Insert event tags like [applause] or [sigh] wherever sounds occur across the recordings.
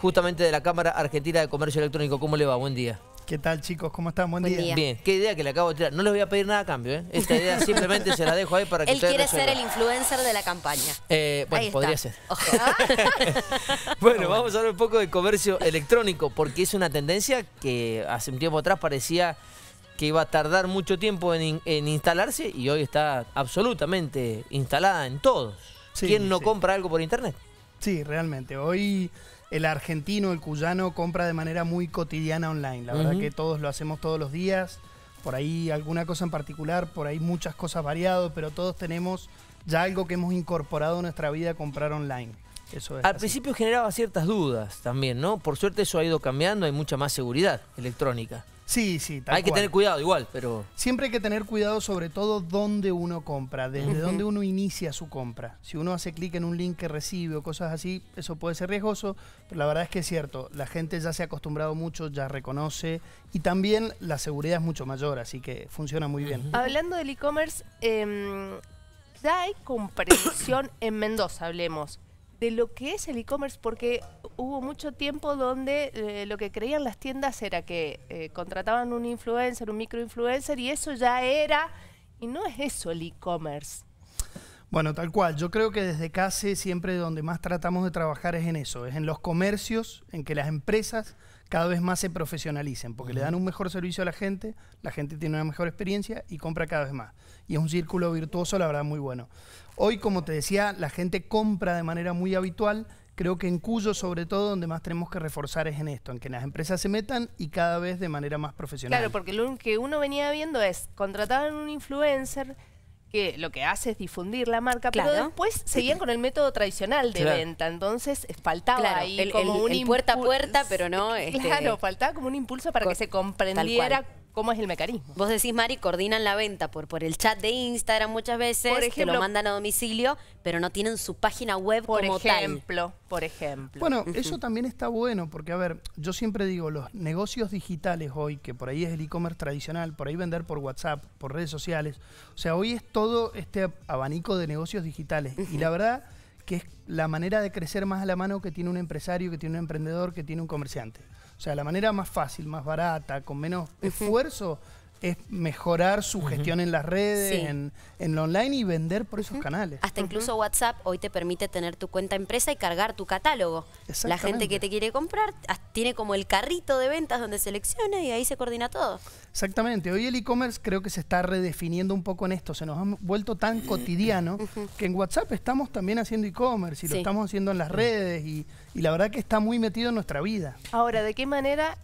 justamente de la Cámara Argentina de Comercio Electrónico. ¿Cómo le va? Buen día. ¿Qué tal, chicos? ¿Cómo están? Buen, día. Bien, qué idea que le acabo de tirar. No les voy a pedir nada a cambio, ¿eh? Esta idea [laughs] simplemente se la dejo ahí para que Él quiere ser el influencer de la campaña. Eh, bueno, podría [laughs] ah. está. ser. bueno, vamos a hablar un poco de comercio electrónico, porque es una tendencia que hace un tiempo atrás parecía que iba a tardar mucho tiempo en, instalarse y hoy está absolutamente instalada en todos. ¿Quién no compra algo por internet? Sí, realmente. Hoy el argentino, el cuyano, compra de manera muy cotidiana online. La verdad que todos lo hacemos todos los días. Por ahí alguna cosa en particular, por ahí muchas cosas variadas, pero todos tenemos ya algo que hemos incorporado a nuestra vida, comprar online. Al principio generaba ciertas dudas también, ¿no? Por suerte eso ha ido cambiando, hay mucha más seguridad electrónica. Sí, sí, tal Hay que tener cuidado igual, pero... Siempre hay que tener cuidado sobre todo dónde uno compra, desde dónde uno inicia su compra. Si uno hace clic en un link que recibe o cosas así, eso puede ser riesgoso, pero la verdad es que es cierto, la gente ya se ha acostumbrado mucho, ya reconoce y también la seguridad es mucho mayor, así que funciona muy bien. Hablando del e-commerce, em, ya hay comprensión en Mendoza, hablemos de lo que es el e-commerce, porque hubo mucho tiempo donde eh, lo que creían las tiendas era que eh, contrataban un influencer, un micro influencer, y eso ya era, y no es eso el e-commerce. Bueno, tal cual. Yo creo que desde casi siempre donde más tratamos de trabajar es en eso, es en los comercios, en que las empresas cada vez más se profesionalicen, porque le dan un mejor servicio a la gente, la gente tiene una mejor experiencia y compra cada vez más. Y es un círculo virtuoso, la verdad, muy bueno. Hoy, como te decía, la gente compra de manera muy habitual. Creo que en Cuyo, sobre todo, donde más tenemos que reforzar es en esto, en que las empresas se metan y cada vez de manera más profesional. Claro, porque lo que uno venía viendo es, contrataban un influencer, que lo que hace es difundir la marca, pero después seguían con el método tradicional de venta, entonces faltaba ahí el, como un puerta a puerta, pero no... Este, claro, faltaba como un impulso para que se comprendiera ¿Cómo es el mecanismo? Vos decís, Mari, coordinan la venta por, por el chat de Instagram muchas veces, te lo mandan a domicilio, pero no tienen su página web por como ejemplo, tal. Por ejemplo. Bueno, eso también está bueno, porque a ver, yo siempre digo, los negocios digitales hoy, que por ahí es el e-commerce tradicional, por ahí vender por WhatsApp, por redes sociales, o sea, hoy es todo este abanico de negocios digitales. Y la verdad que es la manera de crecer más a la mano que tiene un empresario, que tiene un emprendedor, que tiene un comerciante. O sea, la manera más fácil, más barata, con menos esfuerzo, es mejorar su gestión en las redes, en, lo online y vender por esos canales. Hasta incluso WhatsApp hoy te permite tener tu cuenta empresa y cargar tu catálogo. La gente que te quiere comprar ah, tiene como el carrito de ventas donde selecciona y ahí se coordina todo. Exactamente. Hoy el e-commerce creo que se está redefiniendo un poco en esto. Se nos ha vuelto tan cotidiano que en WhatsApp estamos también haciendo e-commerce y lo estamos haciendo en las redes y, y la verdad que está muy metido en nuestra vida. Ahora, ¿de qué manera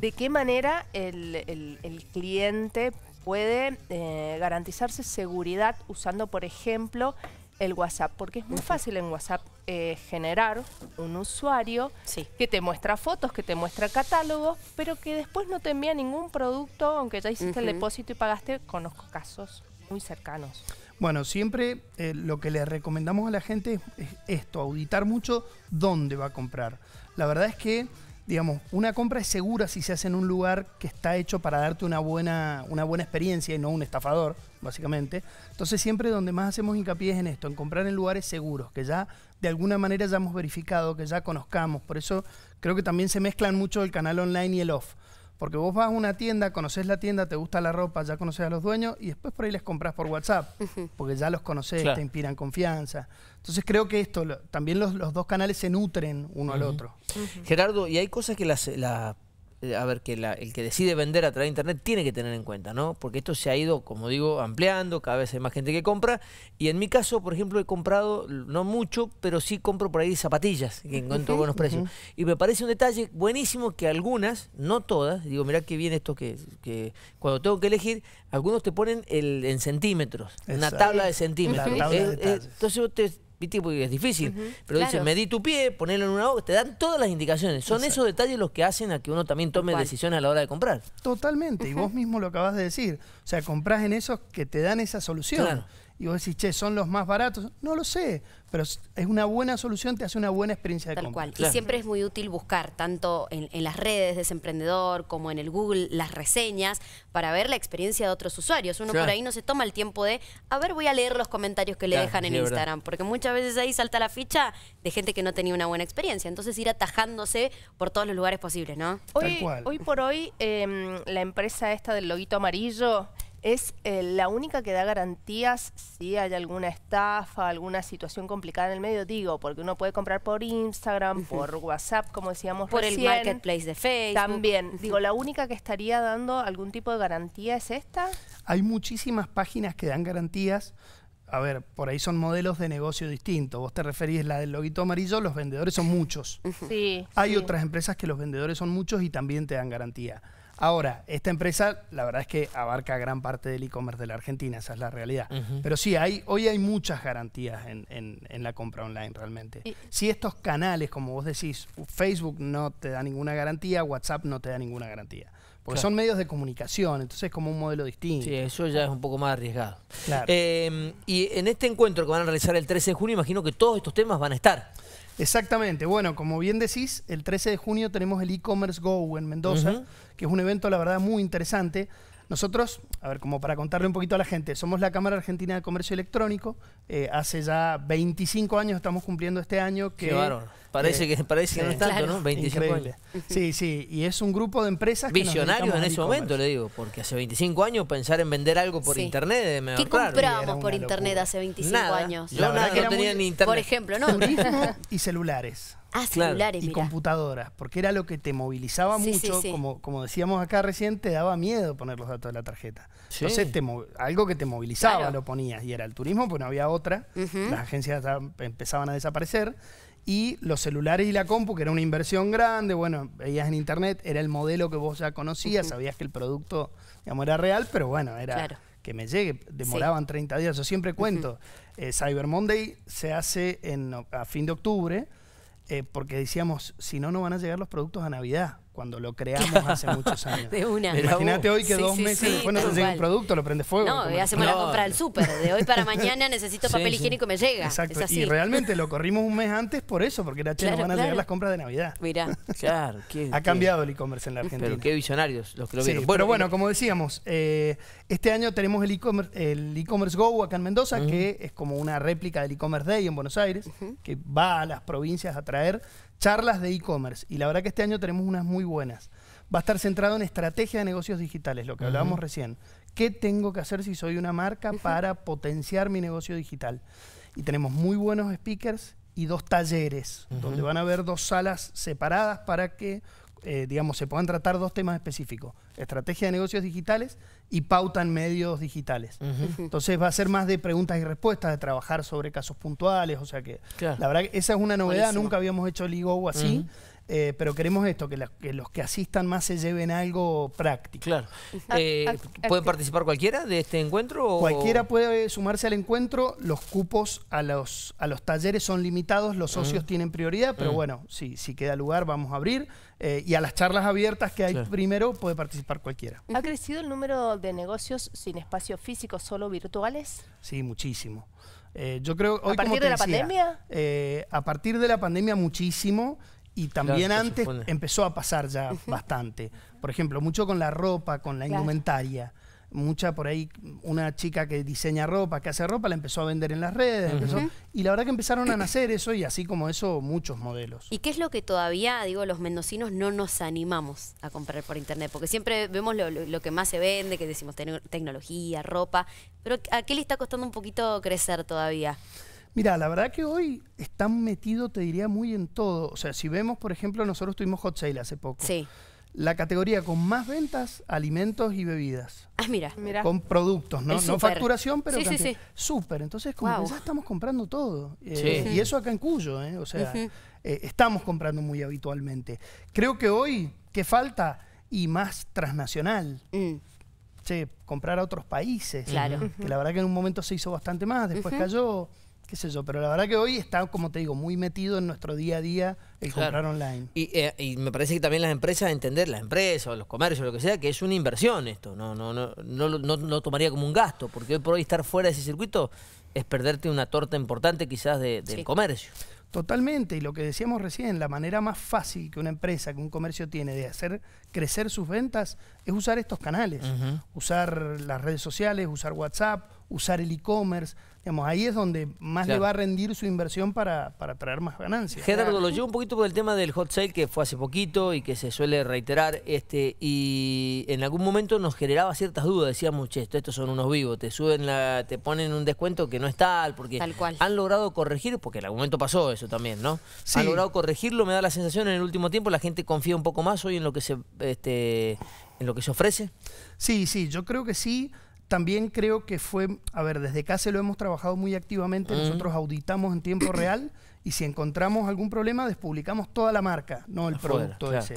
¿De qué manera el, cliente puede eh, garantizarse seguridad usando, por ejemplo, el WhatsApp, porque es muy fácil en WhatsApp eh, generar un usuario que te muestra fotos, que te muestra catálogos, pero que después no te envía ningún producto, aunque ya hiciste el depósito y pagaste, conozco casos muy cercanos. Bueno, siempre eh, lo que le recomendamos a la gente es esto, auditar mucho dónde va a comprar. La verdad es que digamos, una compra es segura si se hace en un lugar que está hecho para darte una buena, una buena experiencia y no un estafador, básicamente. Entonces siempre donde más hacemos hincapié es en esto, en comprar en lugares seguros, que ya de alguna manera ya hemos verificado, que ya conozcamos. Por eso creo que también se mezclan mucho el canal online y el off. Porque vos vas a una tienda, conoces la tienda, te gusta la ropa, ya conoces a los dueños y después por ahí les compras por WhatsApp, porque ya los conoces, te inspiran confianza. Entonces creo que esto, también los, dos canales se nutren uno al otro. Gerardo, y hay cosas que las, la eh, a ver, que el que decide vender a través de Internet tiene que tener en cuenta, ¿no? Porque esto se ha ido, como digo, ampliando, cada vez hay más gente que compra. Y en mi caso, por ejemplo, he comprado, no mucho, pero sí compro por ahí zapatillas, que encuentro buenos precios. Y me parece un detalle buenísimo que algunas, no todas, digo, mirá qué bien esto que, cuando tengo que elegir, algunos te ponen el, en centímetros, una tabla de centímetros. entonces vos te, porque es difícil. Pero dice, dicen, medí tu pie, ponelo en una hoja, te dan todas las indicaciones. Son esos detalles los que hacen a que uno también tome decisiones a la hora de comprar. Totalmente, y vos mismo lo acabas de decir. O sea, compras en esos que te dan esa solución. Y vos decís, che, ¿son los más baratos? No lo sé, pero es una buena solución, te hace una buena experiencia de Tal cual. Y siempre es muy útil buscar, tanto en, las redes de ese emprendedor como en el Google, las reseñas, para ver la experiencia de otros usuarios. Uno por ahí no se toma el tiempo de, a ver, voy a leer los comentarios que le dejan en Instagram, porque muchas veces ahí salta la ficha de gente que no tenía una buena experiencia. Entonces ir atajándose por todos los lugares posibles, ¿no? Hoy, Tal cual. hoy por hoy, em, la empresa esta del loguito amarillo es eh, la única que da garantías si hay alguna estafa, alguna situación complicada en el medio. Digo, porque uno puede comprar por Instagram, por WhatsApp, como decíamos Por el marketplace de Facebook. También. Digo, la única que estaría dando algún tipo de garantía es esta. Hay muchísimas páginas que dan garantías a ver, por ahí son modelos de negocio distintos. Vos te referís la del loguito amarillo, los vendedores son muchos. Sí. Hay otras empresas que los vendedores son muchos y también te dan garantía. Ahora, esta empresa, la verdad es que abarca gran parte del e-commerce de la Argentina, esa es la realidad. Pero sí, hay, hoy hay muchas garantías en, la compra online realmente. si estos canales, como vos decís, Facebook no te da ninguna garantía, WhatsApp no te da ninguna garantía. Porque son medios de comunicación, entonces es como un modelo distinto. Sí, eso ya es un poco más arriesgado. Eh, y en este encuentro que van a realizar el 13 de junio, imagino que todos estos temas van a estar. Exactamente. Bueno, como bien decís, el 13 de junio tenemos el e-commerce Go en Mendoza, que es un evento, la verdad, muy interesante. Nosotros, a ver, como para contarle un poquito a la gente, somos la Cámara Argentina de Comercio Electrónico. Eh, hace ya 25 años estamos cumpliendo este año. Eh, que, Parece, que, parece no es eh, tanto, ¿no? 25 Sí, sí. Y es un grupo de empresas Visionarios en ese momento, le digo. Porque hace 25 años pensar en vender algo por internet me ¿Qué comprábamos por internet hace 25 años? nada, no tenía ni internet. Por ejemplo, ¿no? [laughs] y celulares. Ah, celulares, Y computadoras, porque era lo que te movilizaba mucho, Como, como decíamos acá recién, te daba miedo poner los datos de la tarjeta. Entonces, algo que te movilizaba lo ponías, y era el turismo, pues no había otra, las agencias empezaban a desaparecer, y los celulares y la compu, que era una inversión grande, bueno, veías en internet, era el modelo que vos ya conocías, sabías que el producto, digamos, era real, pero bueno, era... que me llegue. Demoraban 30 días, yo siempre cuento. Eh, Cyber Monday se hace a fin de octubre. Eh, porque decíamos, si no, no van a llegar los productos a Navidad cuando lo creamos hace muchos [laughs] años. Imagínate hoy que dos meses bueno, después se llega un producto, lo prende fuego. No, hacemos la compra del súper. De hoy para mañana necesito [laughs] papel higiénico, me llega. Exacto. Y realmente lo [laughs] corrimos un mes antes por eso, porque era che, van a llegar las compras de Navidad. Mirá. Claro. Qué, ha cambiado el e-commerce en la Argentina. Pero qué visionarios los que lo vieron. bueno, bueno, como decíamos, eh, este año tenemos el e-commerce e Go acá en Mendoza, que es como una réplica del e-commerce Day en Buenos Aires, que va a las provincias a traer charlas de e-commerce. Y la verdad que este año tenemos unas muy buenas. Va a estar centrado en estrategia de negocios digitales, lo que hablábamos recién. ¿Qué tengo que hacer si soy una marca para potenciar mi negocio digital? Y tenemos muy buenos speakers y dos talleres, donde van a haber dos salas separadas para que eh, digamos, se puedan tratar dos temas específicos, estrategia de negocios digitales y pauta en medios digitales. Entonces va a ser más de preguntas y respuestas, de trabajar sobre casos puntuales, o sea que la verdad esa es una novedad, nunca habíamos hecho el e así. Eh, pero queremos esto, que, los que asistan más se lleven algo práctico. Claro. Eh, ah, ah, ¿Puede ah, participar cualquiera de este encuentro? Cualquiera puede eh, sumarse al encuentro. Los cupos a los, a los talleres son limitados, los socios tienen prioridad, pero bueno, si, si queda lugar vamos a abrir. y a las charlas abiertas que hay primero puede participar cualquiera. ¿Ha crecido el número de negocios sin espacio físico, solo virtuales? Sí, muchísimo. yo creo ¿A partir de la pandemia? a partir de la pandemia muchísimo y también antes empezó a pasar ya [laughs] bastante. Por ejemplo, mucho con la ropa, con la indumentaria. Mucha por ahí, una chica que diseña ropa, que hace ropa, la empezó a vender en las redes. y la verdad que empezaron a nacer eso y así como eso, muchos modelos. ¿Y qué es lo que todavía, digo, los mendocinos no nos animamos a comprar por internet? Porque siempre vemos lo, que más se vende, que decimos tecnología, ropa. Pero ¿a qué le está costando un poquito crecer todavía? Mira, la verdad que hoy están metidos, te diría, muy en todo. O sea, si vemos, por ejemplo, nosotros tuvimos Hot Sale hace poco. Sí. La categoría con más ventas, alimentos y bebidas. Ah, mira. mira. Con productos, ¿no? No facturación, pero sí, Súper. Entonces, como estamos comprando todo. Eh, sí. Y eso acá en Cuyo, ¿eh? O sea, eh, estamos comprando muy habitualmente. Creo que hoy, ¿qué falta? Y más transnacional. Mm. comprar a otros países. Claro. Que la verdad que en un momento se hizo bastante más, después cayó eso pero la verdad que hoy está, como te digo, muy metido en nuestro día a día el comprar online. Eh, y, me parece que también las empresas, entender las empresas, los comercios, lo que sea, que es una inversión esto, no, no, no, no, no, tomaría como un gasto, porque hoy por hoy estar fuera de ese circuito es perderte una torta importante quizás del comercio. Totalmente, y lo que decíamos recién, la manera más fácil que una empresa, que un comercio tiene de hacer crecer sus ventas es usar estos canales, usar las redes sociales, usar WhatsApp, usar el e-commerce. Digamos, ahí es donde más le va a rendir su inversión para, traer más ganancias. Gerardo, lo llevo un poquito por el tema del hot sale que fue hace poquito y que se suele reiterar. este Y en algún momento nos generaba ciertas dudas. Decíamos, che, esto, estos son unos vivos, te suben la, te ponen un descuento que no es tal, porque han logrado corregir, porque en algún momento pasó eso también, ¿no? Sí. Han logrado corregirlo, me da la sensación en el último tiempo, la gente confía un poco más hoy en lo que se, este, en lo que se ofrece. Sí, sí, yo creo que sí. También creo que fue, a ver, desde CASE lo hemos trabajado muy activamente, nosotros auditamos en tiempo [clears throat] real y si encontramos algún problema despublicamos toda la marca, no el producto ese.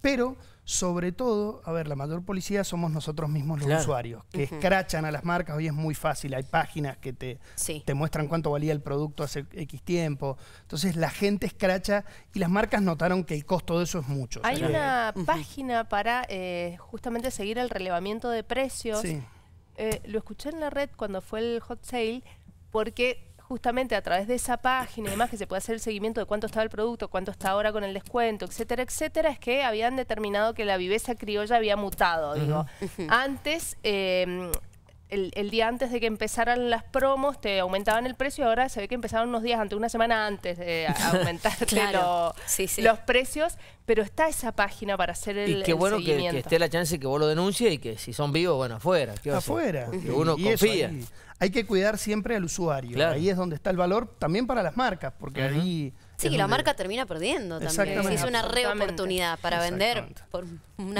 Pero sobre todo, a ver, la mayor policía somos nosotros mismos los usuarios, que escrachan a las marcas, hoy es muy fácil, hay páginas que te, te muestran cuánto valía el producto hace X tiempo, entonces la gente escracha y las marcas notaron que el costo de eso es mucho. Hay una página para eh, justamente seguir el relevamiento de precios. Sí. Eh, lo escuché en la red cuando fue el hot sale, porque justamente a través de esa página y demás, que se puede hacer el seguimiento de cuánto estaba el producto, cuánto está ahora con el descuento, etcétera, etcétera, es que habían determinado que la viveza criolla había mutado, digo. Antes, eh, el, día antes de que empezaran las promos te aumentaban el precio, ahora se ve que empezaron unos días antes, una semana antes de [laughs] aumentar los precios, pero está esa página para hacer el Y qué bueno que, esté la chance que vos lo denuncie y que si son vivos, bueno, afuera. afuera. uno confía. hay que cuidar siempre al usuario, ahí es donde está el valor también para las marcas, porque ahí Sí, que la marca termina perdiendo también. Es una re oportunidad para vender.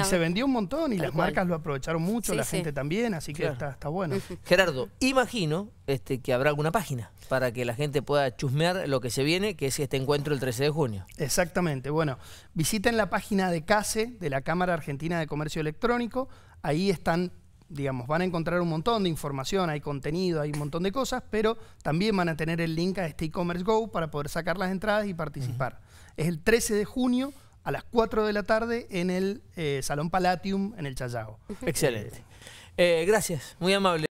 se vendió un montón y las marcas lo aprovecharon mucho, la gente también, así que está, bueno. [laughs] Gerardo, imagino este, que habrá alguna página para que la gente pueda chusmear lo que se viene, que es este encuentro el 13 de junio. Exactamente, bueno, visiten la página de CASE, de la Cámara Argentina de Comercio Electrónico, ahí están digamos, van a encontrar un montón de información, hay contenido, hay un montón de cosas, pero también van a tener el link a este e-commerce Go para poder sacar las entradas y participar. Es el 13 de junio a las 4 de la tarde en el eh, Salón Palatium en el Chayao. Excelente. Eh, gracias, muy amable.